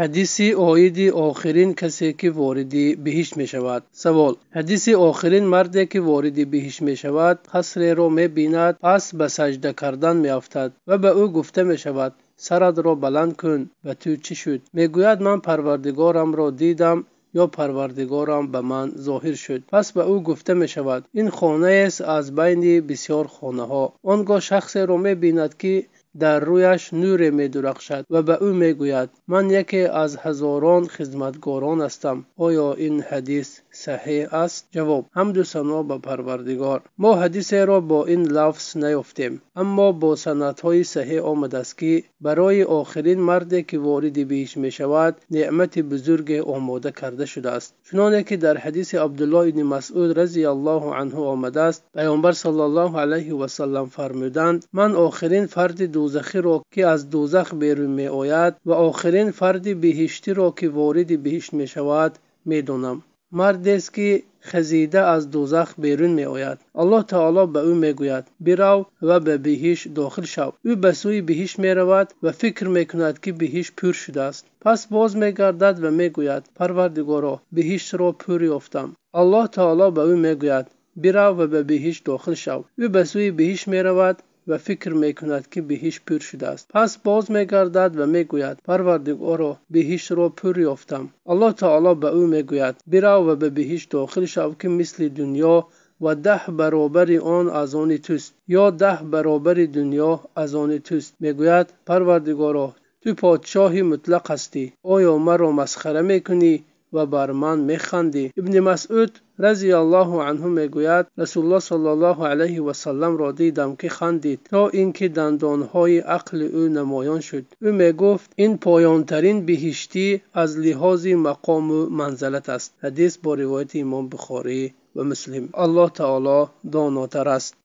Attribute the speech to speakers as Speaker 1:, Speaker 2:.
Speaker 1: حدیث آید آخرین کسی که وارد بهشت می شود سوال حدیث آخرین مردی که وارد بهشت می شود قصر را می بیند پس به سجده کردن می افتد و به او گفته می شود سرد را بلند کن و تو چی شد میگوید من پروردگارم را دیدم یا پروردگارم به من ظاهر شد پس به او گفته می شود این خانه است از بین بسیار خانه ها آنگاه شخص را می بیند که дар рӯяш нуре медурахшад ва ба ӯ мегӯяд ман яке аз ҳазорон хизматгорон ҳастам оё ин ҳадис саҳеҳ аст ҷавоб ҳамду сано ба парвардигор мо ҳадисеро бо ин лафз наёфтем аммо бо санадҳои саҳеҳ омадааст ки барои охирин марде ки вориди биҳиш мешавад неъмати бузурге омода карда шудааст чуноне ки дар ҳадиси абдуллоҳ ибни масъуд разияллоҳу анҳу омадааст паёнбар сал л ал васалам фармуданд ман охирин фарди دوزخی را که از دوزخ بیرون می آید و آخرین فرد بهشتی را که وارد بهشت می شود می دونم. مردی است که خزیده از دوزخ بیرون می آید الله تعالی به او می گوید و به بهش داخل شو او به سوی بهش می رود و فکر می کند که بهش پر شده است پس باز می گردد و می گوید پروردگارا بهش را پر یافتم الله تعالی به او می گوید و به بهش داخل شو او به سوی بهش می رود ва фикр мекунад ки биҳишт пур шудааст пас боз мегардад ва мегӯяд парвардигоро биҳиштро пур ёфтам аллоҳ таъоло ба ӯ мегӯяд бирав ва ба биҳишт дохил шав ки мисли дунё ва даҳ баробари он аз они туст ё даҳ баробари дунё аз они туст мегӯяд парвардигоро ту подшоҳи мутлақ ҳастӣ оё маро масхара мекунӣ و بارمان میخندی ابن مسعود رضی الله عنه میگوید رسول الله صلی الله علیه و سلم را دیدم که خندید تا اینکه دندانهای عقل او نمایان شد او میگفت این پایانترین بهشتی از لحاظ مقام و منزلت است حدیث با روایت امام بخاری و مسلم الله تعالی داناتر است